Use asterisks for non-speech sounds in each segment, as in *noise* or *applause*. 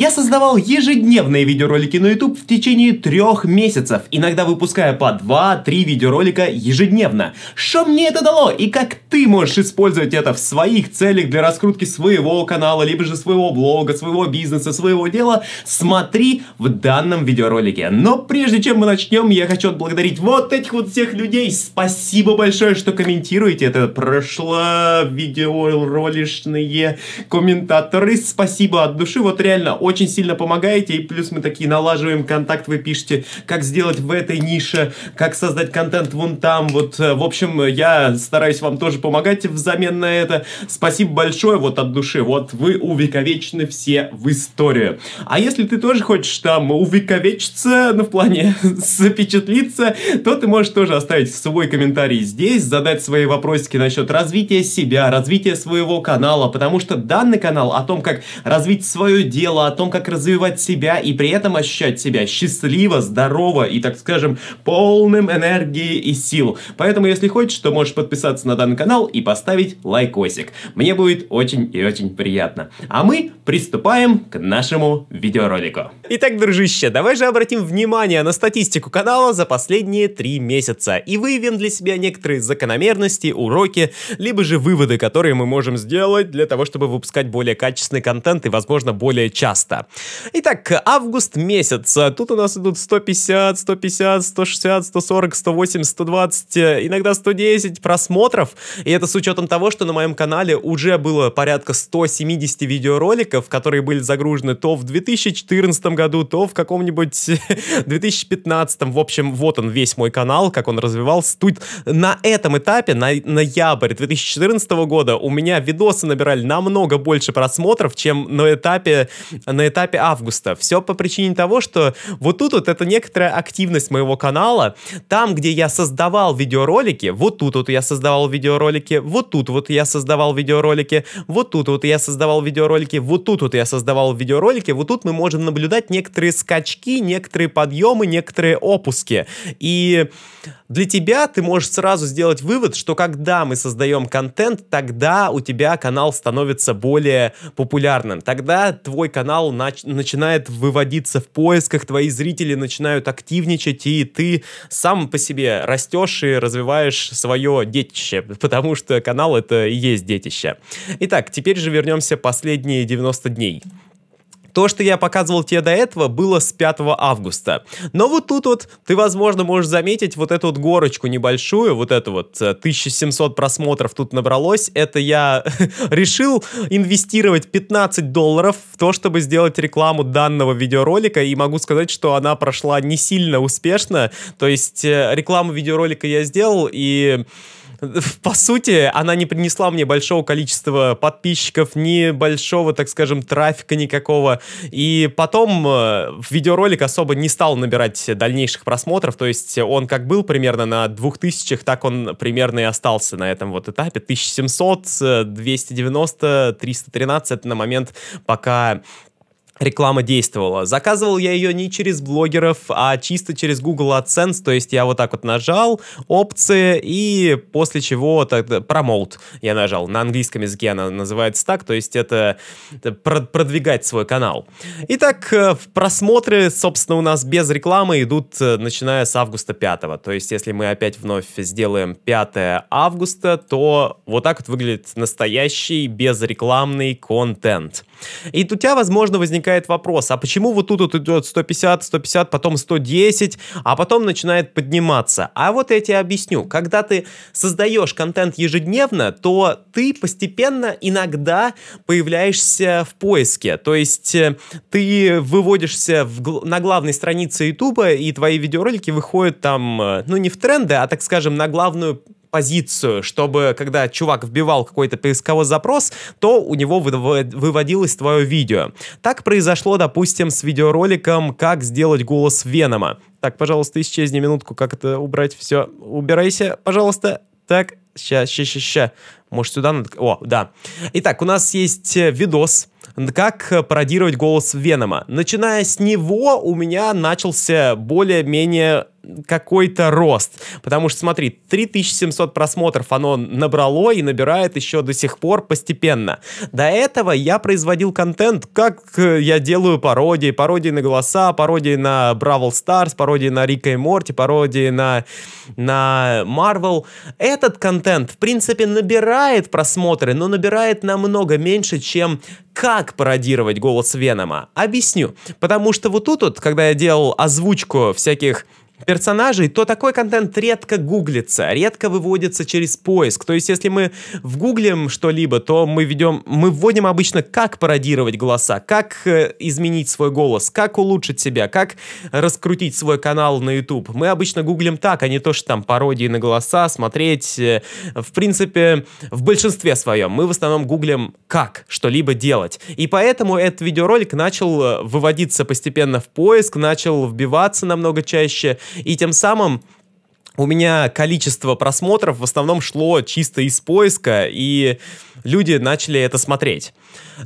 Я создавал ежедневные видеоролики на YouTube в течение трех месяцев, иногда выпуская по 2-3 видеоролика ежедневно. Что мне это дало и как ты можешь использовать это в своих целях для раскрутки своего канала, либо же своего блога, своего бизнеса, своего дела, смотри в данном видеоролике. Но прежде чем мы начнем, я хочу отблагодарить вот этих вот всех людей. Спасибо большое, что комментируете это прошло видеороличные комментаторы. Спасибо от души, вот реально очень сильно помогаете, и плюс мы такие налаживаем контакт, вы пишете, как сделать в этой нише, как создать контент вон там, вот, э, в общем, я стараюсь вам тоже помогать взамен на это. Спасибо большое, вот от души, вот вы увековечены все в историю. А если ты тоже хочешь там увековечиться, ну, в плане *laughs* запечатлиться, то ты можешь тоже оставить свой комментарий здесь, задать свои вопросики насчет развития себя, развития своего канала, потому что данный канал о том, как развить свое дело, о том, как развивать себя и при этом ощущать себя счастливо, здорово и, так скажем, полным энергии и сил. Поэтому, если хочешь, то можешь подписаться на данный канал и поставить лайкосик. Мне будет очень и очень приятно. А мы приступаем к нашему видеоролику. Итак, дружище, давай же обратим внимание на статистику канала за последние три месяца и выявим для себя некоторые закономерности, уроки, либо же выводы, которые мы можем сделать для того, чтобы выпускать более качественный контент и, возможно, более часто подкаста. Итак, август месяц. Тут у нас идут 150, 150, 160, 140, 180, 120, иногда 110 просмотров. И это с учетом того, что на моем канале уже было порядка 170 видеороликов, которые были загружены то в 2014 году, то в каком-нибудь 2015. *laughs* В общем, вот он весь мой канал, как он развивался. Тут на этом этапе, на ноябрь 2014 года, у меня видосы набирали намного больше просмотров, чем на этапе э, на этапе августа. Все по причине того, что вот тут вот это некоторая активность моего канала. Там, где я создавал видеоролики, вот тут вот я создавал видеоролики, вот тут вот я создавал видеоролики, вот тут вот я создавал видеоролики, вот тут вот я создавал видеоролики, вот тут мы можем наблюдать некоторые скачки, некоторые подъемы, некоторые опуски. И для тебя ты можешь сразу сделать вывод, что когда мы создаем контент, тогда у тебя канал становится более популярным. Тогда твой канал зал нач- начинает выводиться в поисках, твои зрители начинают активничать, и ты сам по себе растешь и развиваешь свое детище, потому что канал это и есть детище. Итак, теперь же вернемся последние 90 дней. То, что я показывал тебе до этого, было с 5 августа. Но вот тут вот ты, возможно, можешь заметить вот эту вот горочку небольшую, вот это вот 1700 э, просмотров тут набралось. Это я *laughs* решил инвестировать 15 долларов в то, чтобы сделать рекламу данного видеоролика, и могу сказать, что она прошла не сильно успешно. То есть э, рекламу видеоролика я сделал, и *laughs* по сути, она не принесла мне большого количества подписчиков, ни большого, так скажем, трафика никакого. И потом э, видеоролик особо не стал набирать дальнейших просмотров, то есть он как был примерно на 2000, так он примерно и остался на этом вот этапе. 1700, 290, 313 на момент, пока реклама действовала. Заказывал я ее не через блогеров, а чисто через Google AdSense, то есть я вот так вот нажал опции и после чего тогда промоут я нажал. На английском языке она называется так, то есть это, это продвигать свой канал. Итак, э, в просмотры, собственно, у нас без рекламы идут э, начиная с августа 5. То есть если мы опять вновь сделаем 5 августа, то вот так вот выглядит настоящий безрекламный контент. И у тебя, возможно, возникает вопрос, а почему вот тут вот идет 150, 150, потом 110, а потом начинает подниматься? А вот я тебе объясню. Когда ты создаешь контент ежедневно, то ты постепенно иногда появляешься в поиске. То есть э, ты выводишься в, на главной странице YouTube, и твои видеоролики выходят там, э, ну, не в тренды, а, так скажем, на главную позицию, чтобы когда чувак вбивал какой-то поисковой запрос, то у него выводилось твое видео. Так произошло, допустим, с видеороликом «Как сделать голос Венома». Так, пожалуйста, исчезни минутку, как это убрать все. Убирайся, пожалуйста. Так, сейчас, сейчас, сейчас. Может, сюда надо... О, да. Итак, у нас есть э, видос, как э, пародировать голос Венома. Начиная с него у меня начался более-менее какой-то рост. Потому что, смотри, 3700 просмотров оно набрало и набирает еще до сих пор постепенно. До этого я производил контент, как э, я делаю пародии. Пародии на голоса, пародии на Бравл Старс, пародии на Рика и Морти, пародии на, на Marvel. Этот контент, в принципе, набирает набирает просмотры, но набирает намного меньше, чем как пародировать голос Венома. Объясню. Потому что вот тут вот, когда я делал озвучку всяких персонажей, то такой контент редко гуглится, редко выводится через поиск. То есть, если мы вгуглим что-либо, то мы ведем, мы вводим обычно, как пародировать голоса, как э, изменить свой голос, как улучшить себя, как раскрутить свой канал на YouTube. Мы обычно гуглим так, а не то, что там пародии на голоса, смотреть. Э, в принципе, в большинстве своем мы в основном гуглим, как что-либо делать. И поэтому этот видеоролик начал э, выводиться постепенно в поиск, начал вбиваться намного чаще, и тем самым у меня количество просмотров в основном шло чисто из поиска, и люди начали это смотреть.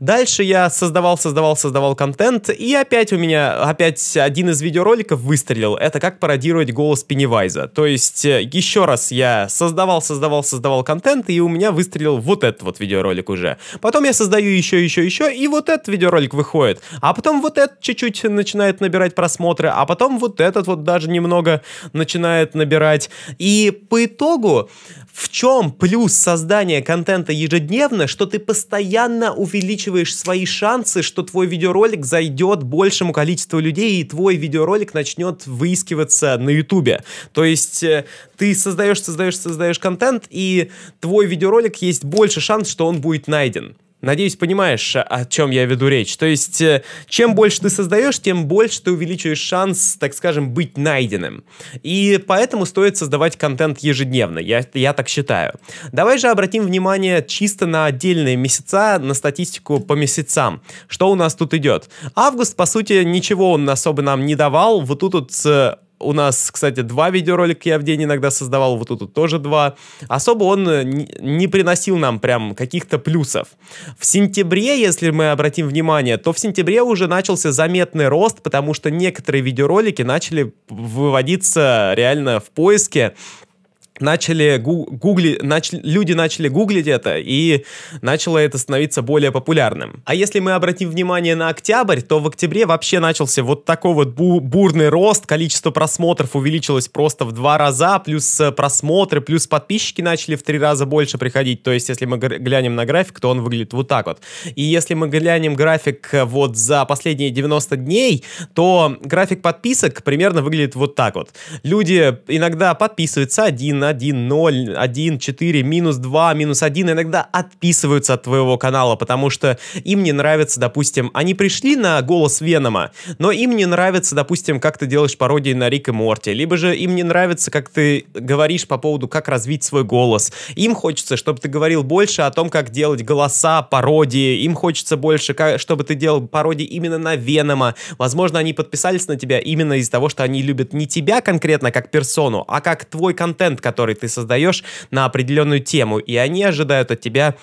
Дальше я создавал, создавал, создавал контент, и опять у меня, опять один из видеороликов выстрелил. Это как пародировать голос Пеннивайза. То есть, э, еще раз я создавал, создавал, создавал контент, и у меня выстрелил вот этот вот видеоролик уже. Потом я создаю еще, еще, еще, и вот этот видеоролик выходит. А потом вот этот чуть-чуть начинает набирать просмотры, а потом вот этот вот даже немного начинает набирать собирать. И по итогу в чем плюс создания контента ежедневно, что ты постоянно увеличиваешь свои шансы, что твой видеоролик зайдет большему количеству людей, и твой видеоролик начнет выискиваться на ютубе. То есть э, ты создаешь, создаешь, создаешь контент, и твой видеоролик есть больше шанс, что он будет найден. Надеюсь, понимаешь, о чем я веду речь. То есть, э, чем больше ты создаешь, тем больше ты увеличиваешь шанс, так скажем, быть найденным. И поэтому стоит создавать контент ежедневно, я, я так считаю. Давай же обратим внимание чисто на отдельные месяца, на статистику по месяцам. Что у нас тут идет? Август, по сути, ничего он особо нам не давал. Вот тут вот у нас, кстати, два видеоролика я в день иногда создавал, вот тут тоже два. Особо он э, не приносил нам прям каких-то плюсов. В сентябре, если мы обратим внимание, то в сентябре уже начался заметный рост, потому что некоторые видеоролики начали выводиться реально в поиске начали гугли, начали, люди начали гуглить это, и начало это становиться более популярным. А если мы обратим внимание на октябрь, то в октябре вообще начался вот такой вот бу бурный рост, количество просмотров увеличилось просто в два раза, плюс э, просмотры, плюс подписчики начали в три раза больше приходить, то есть если мы глянем на график, то он выглядит вот так вот. И если мы глянем график э, вот за последние 90 дней, то график подписок примерно выглядит вот так вот. Люди иногда подписываются один, 1, 1, 0, 1, 4, минус 2, минус 1 иногда отписываются от твоего канала, потому что им не нравится, допустим, они пришли на голос Венома, но им не нравится, допустим, как ты делаешь пародии на Рик и Морти, либо же им не нравится, как ты говоришь по поводу, как развить свой голос. Им хочется, чтобы ты говорил больше о том, как делать голоса, пародии, им хочется больше, как, чтобы ты делал пародии именно на Венома. Возможно, они подписались на тебя именно из-за того, что они любят не тебя конкретно как персону, а как твой контент, который который ты создаешь на определенную тему, и они ожидают от тебя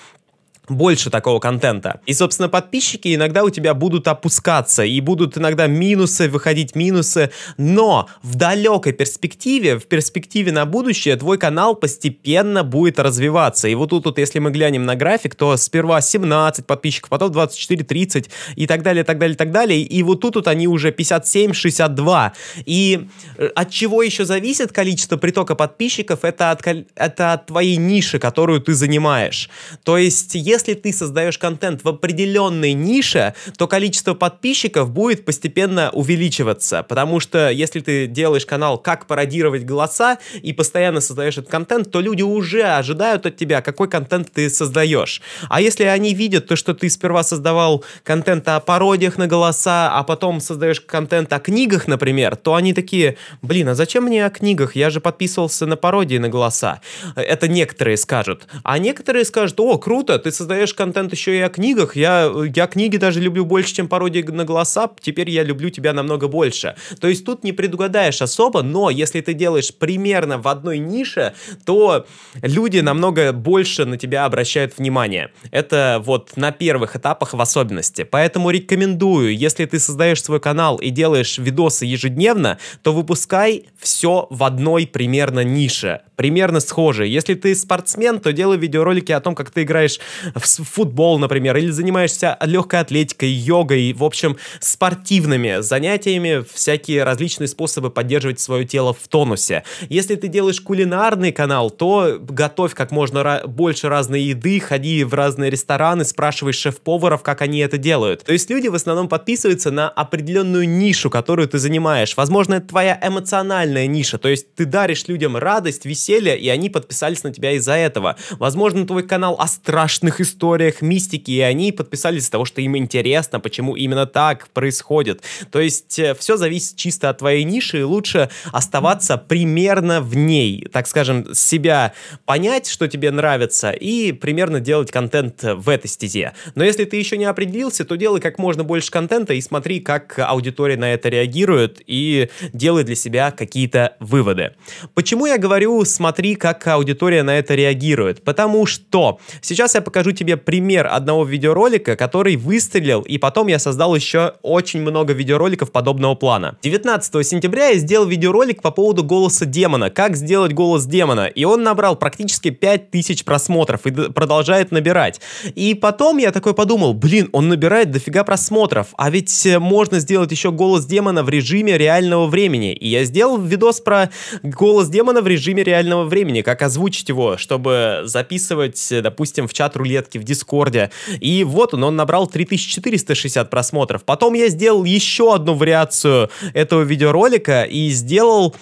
больше такого контента. И, собственно, подписчики иногда у тебя будут опускаться, и будут иногда минусы, выходить минусы, но в далекой перспективе, в перспективе на будущее, твой канал постепенно будет развиваться. И вот тут, вот, если мы глянем на график, то сперва 17 подписчиков, потом 24, 30 и так далее, так далее, так далее. И вот тут вот они уже 57, 62. И э, от чего еще зависит количество притока подписчиков, это от, это от твоей ниши, которую ты занимаешь. То есть, если если ты создаешь контент в определенной нише, то количество подписчиков будет постепенно увеличиваться, потому что если ты делаешь канал «Как пародировать голоса» и постоянно создаешь этот контент, то люди уже ожидают от тебя, какой контент ты создаешь. А если они видят то, что ты сперва создавал контент о пародиях на голоса, а потом создаешь контент о книгах, например, то они такие, блин, а зачем мне о книгах? Я же подписывался на пародии на голоса. Это некоторые скажут. А некоторые скажут, о, круто, ты создаешь создаешь контент еще и о книгах. Я, я книги даже люблю больше, чем пародии на голоса. Теперь я люблю тебя намного больше. То есть тут не предугадаешь особо, но если ты делаешь примерно в одной нише, то люди намного больше на тебя обращают внимание. Это вот на первых этапах в особенности. Поэтому рекомендую, если ты создаешь свой канал и делаешь видосы ежедневно, то выпускай все в одной примерно нише примерно схожие. Если ты спортсмен, то делай видеоролики о том, как ты играешь в футбол, например, или занимаешься легкой атлетикой, йогой, в общем, спортивными занятиями, всякие различные способы поддерживать свое тело в тонусе. Если ты делаешь кулинарный канал, то готовь как можно больше разной еды, ходи в разные рестораны, спрашивай шеф-поваров, как они это делают. То есть люди в основном подписываются на определенную нишу, которую ты занимаешь. Возможно, это твоя эмоциональная ниша, то есть ты даришь людям радость, веселье, сели, и они подписались на тебя из-за этого. Возможно, твой канал о страшных историях, мистике, и они подписались из-за того, что им интересно, почему именно так происходит. То есть э, все зависит чисто от твоей ниши, и лучше оставаться примерно в ней. Так скажем, себя понять, что тебе нравится, и примерно делать контент в этой стезе. Но если ты еще не определился, то делай как можно больше контента и смотри, как аудитория на это реагирует, и делай для себя какие-то выводы. Почему я говорю с смотри, как аудитория на это реагирует. Потому что сейчас я покажу тебе пример одного видеоролика, который выстрелил, и потом я создал еще очень много видеороликов подобного плана. 19 сентября я сделал видеоролик по поводу голоса демона, как сделать голос демона, и он набрал практически 5000 просмотров и продолжает набирать. И потом я такой подумал, блин, он набирает дофига просмотров, а ведь э, можно сделать еще голос демона в режиме реального времени. И я сделал видос про голос демона в режиме реального длительного времени, как озвучить его, чтобы записывать, допустим, в чат рулетки в Дискорде. И вот он, он набрал 3460 просмотров. Потом я сделал еще одну вариацию этого видеоролика и сделал,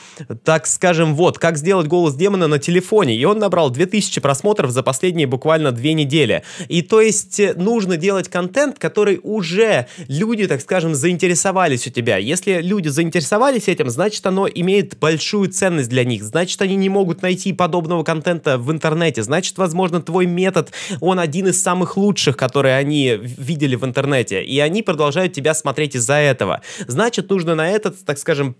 так скажем, вот, как сделать голос демона на телефоне. И он набрал 2000 просмотров за последние буквально две недели. И то есть э, нужно делать контент, который уже люди, так скажем, заинтересовались у тебя. Если люди заинтересовались этим, значит оно имеет большую ценность для них, значит они не могут могут найти подобного контента в интернете. Значит, возможно, твой метод, он один из самых лучших, которые они видели в интернете. И они продолжают тебя смотреть из-за этого. Значит, нужно на этот, так скажем,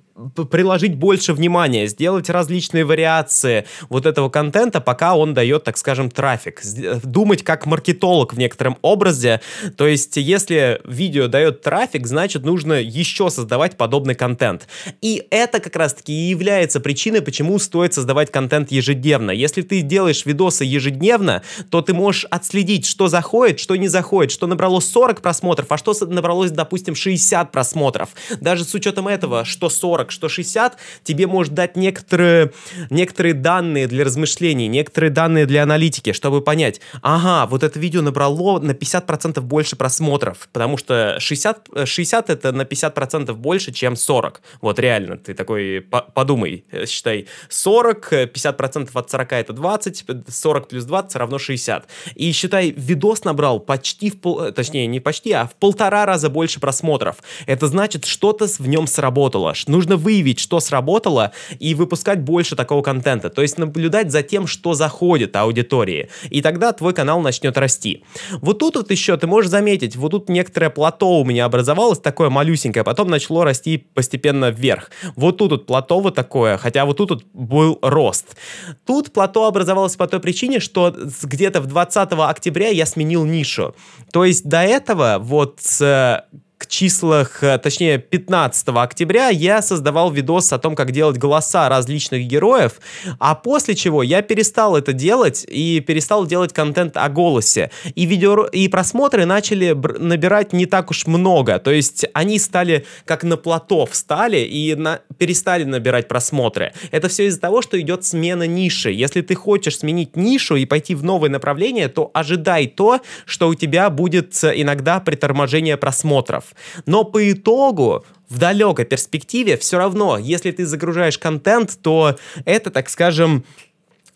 приложить больше внимания, сделать различные вариации вот этого контента, пока он дает, так скажем, трафик. Думать как маркетолог в некотором образе. То есть, если видео дает трафик, значит, нужно еще создавать подобный контент. И это как раз-таки и является причиной, почему стоит создавать контент ежедневно. Если ты делаешь видосы ежедневно, то ты можешь отследить, что заходит, что не заходит, что набрало 40 просмотров, а что набралось, допустим, 60 просмотров. Даже с учетом этого, что 40 40, что 60, тебе может дать некоторые, некоторые данные для размышлений, некоторые данные для аналитики, чтобы понять, ага, вот это видео набрало на 50% больше просмотров, потому что 60, 60 это на 50% больше, чем 40. Вот реально, ты такой по подумай, э, считай, 40, 50% э, от 40 это 20, 40 плюс 20 равно 60. И считай, видос набрал почти в пол, э, точнее, не почти, а в полтора раза больше просмотров. Это значит, что-то в нем сработало. Нужно выявить, что сработало, и выпускать больше такого контента. То есть наблюдать за тем, что заходит аудитории. И тогда твой канал начнет расти. Вот тут вот еще ты можешь заметить, вот тут некоторое плато у меня образовалось, такое малюсенькое, потом начало расти постепенно вверх. Вот тут вот плато вот такое, хотя вот тут вот был рост. Тут плато образовалось по той причине, что где-то в 20 октября я сменил нишу. То есть до этого вот с к числах, э, точнее 15 октября я создавал видос о том, как делать голоса различных героев, а после чего я перестал это делать и перестал делать контент о голосе. И, видео, и просмотры начали набирать не так уж много, то есть они стали как на плато встали и на, перестали набирать просмотры. Это все из-за того, что идет смена ниши. Если ты хочешь сменить нишу и пойти в новое направление, то ожидай то, что у тебя будет э, иногда приторможение просмотров. Но по итогу в далекой перспективе все равно, если ты загружаешь контент, то это, так скажем,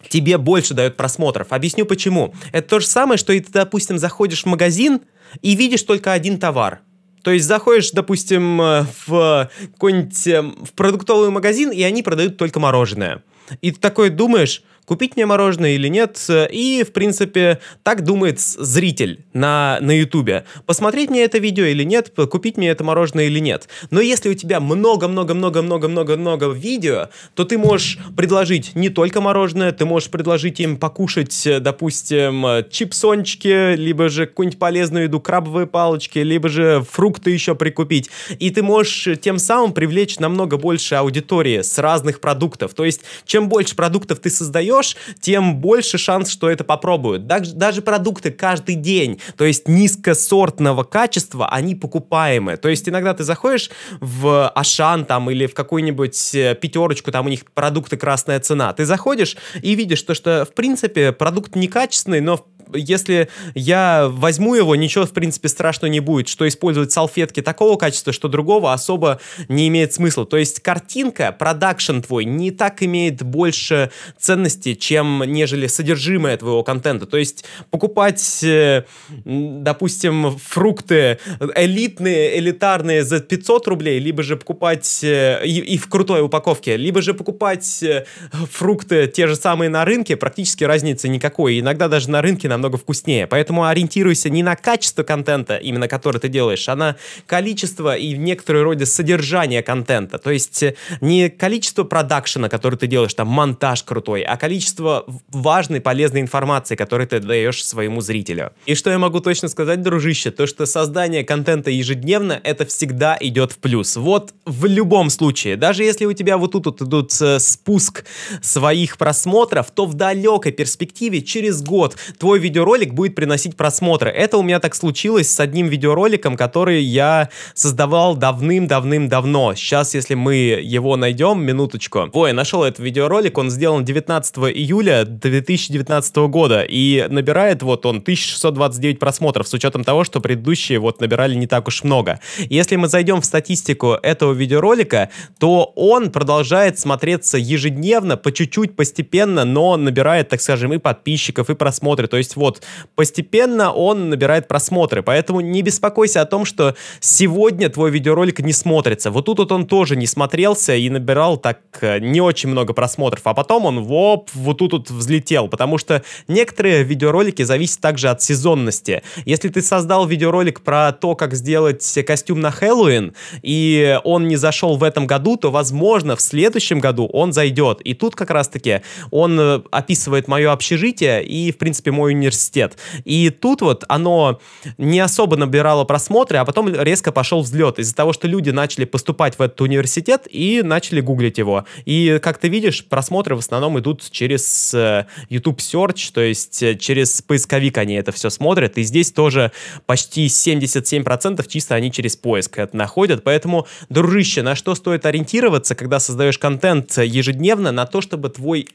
тебе больше дает просмотров. Объясню почему. Это то же самое, что и ты, допустим, заходишь в магазин и видишь только один товар. То есть заходишь, допустим, э, в какой-нибудь э, в продуктовый магазин, и они продают только мороженое. И ты такой думаешь, купить мне мороженое или нет. И, в принципе, так думает зритель на, на YouTube. Посмотреть мне это видео или нет, купить мне это мороженое или нет. Но если у тебя много-много-много-много-много-много видео, то ты можешь предложить не только мороженое, ты можешь предложить им покушать, допустим, чипсончики, либо же какую-нибудь полезную еду, крабовые палочки, либо же фрукты еще прикупить. И ты можешь тем самым привлечь намного больше аудитории с разных продуктов. То есть, чем больше продуктов ты создаешь, даешь, тем больше шанс, что это попробуют. Даже, даже продукты каждый день, то есть низкосортного качества, они покупаемые. То есть иногда ты заходишь в Ашан там или в какую-нибудь э, пятерочку, там у них продукты красная цена. Ты заходишь и видишь то, что в принципе продукт некачественный, но в если я возьму его, ничего, в принципе, страшного не будет, что использовать салфетки такого качества, что другого особо не имеет смысла. То есть картинка, продакшн твой не так имеет больше ценности, чем нежели содержимое твоего контента. То есть покупать, э, допустим, фрукты элитные, элитарные за 500 рублей, либо же покупать э, и, и в крутой упаковке, либо же покупать э, фрукты те же самые на рынке, практически разницы никакой. Иногда даже на рынке нам намного вкуснее. Поэтому ориентируйся не на качество контента, именно который ты делаешь, а на количество и в некоторой роде содержание контента. То есть э, не количество продакшена, который ты делаешь, там монтаж крутой, а количество важной, полезной информации, которую ты даешь своему зрителю. И что я могу точно сказать, дружище, то что создание контента ежедневно, это всегда идет в плюс. Вот в любом случае, даже если у тебя вот тут вот идут э, спуск своих просмотров, то в далекой перспективе через год твой видео видеоролик будет приносить просмотры. Это у меня так случилось с одним видеороликом, который я создавал давным-давным-давно. Сейчас, если мы его найдем, минуточку. Во, я нашел этот видеоролик, он сделан 19 июля 2019 года, и набирает вот он 1629 просмотров, с учетом того, что предыдущие вот набирали не так уж много. Если мы зайдем в статистику этого видеоролика, то он продолжает смотреться ежедневно, по чуть-чуть, постепенно, но набирает, так скажем, и подписчиков, и просмотры. То есть есть вот постепенно он набирает просмотры, поэтому не беспокойся о том, что сегодня твой видеоролик не смотрится. Вот тут вот он тоже не смотрелся и набирал так э, не очень много просмотров, а потом он воп, вот тут вот взлетел, потому что некоторые видеоролики зависят также от сезонности. Если ты создал видеоролик про то, как сделать костюм на Хэллоуин, и он не зашел в этом году, то, возможно, в следующем году он зайдет. И тут как раз-таки он э, описывает мое общежитие и, в принципе, мой университет. И тут вот оно не особо набирало просмотры, а потом резко пошел взлет из-за того, что люди начали поступать в этот университет и начали гуглить его. И, как ты видишь, просмотры в основном идут через э, YouTube Search, то есть э, через поисковик они это все смотрят. И здесь тоже почти 77% чисто они через поиск это находят. Поэтому, дружище, на что стоит ориентироваться, когда создаешь контент э, ежедневно, на то, чтобы твой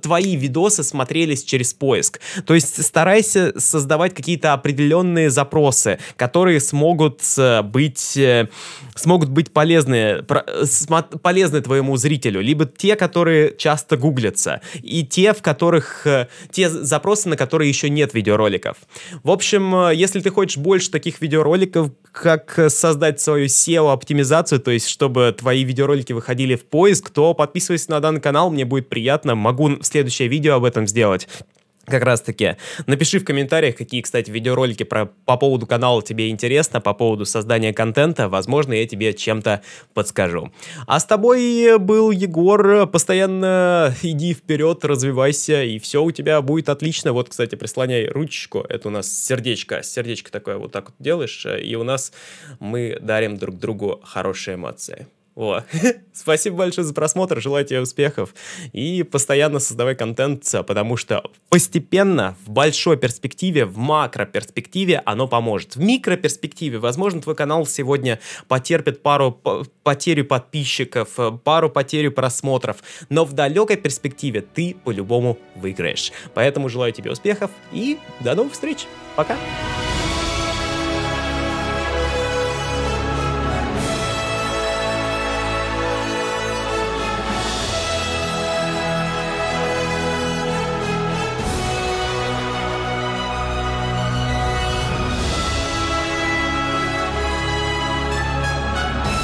твои видосы смотрелись через поиск. То есть старайся создавать какие-то определенные запросы, которые смогут э, быть, э, смогут быть полезны, э, полезны твоему зрителю, либо те, которые часто гуглятся, и те, в которых, те запросы, на которые еще нет видеороликов. В общем, если ты хочешь больше таких видеороликов, как создать свою SEO-оптимизацию, то есть чтобы твои видеоролики выходили в поиск, то подписывайся на данный канал, мне будет приятно, могу могу следующее видео об этом сделать. Как раз таки. Напиши в комментариях, какие, кстати, видеоролики про, по поводу канала тебе интересно, по поводу создания контента. Возможно, я тебе чем-то подскажу. А с тобой был Егор. Постоянно иди вперед, развивайся, и все у тебя будет отлично. Вот, кстати, прислоняй ручечку. Это у нас сердечко. Сердечко такое вот так вот делаешь, и у нас мы дарим друг другу хорошие эмоции. О, *laughs* спасибо большое за просмотр, желаю тебе успехов и постоянно создавай контент, э, потому что постепенно в большой перспективе, в макро перспективе оно поможет. В микро перспективе, возможно, твой канал сегодня потерпит пару потерю подписчиков, э, пару потерю просмотров, но в далекой перспективе ты по-любому выиграешь. Поэтому желаю тебе успехов и до новых встреч. Пока.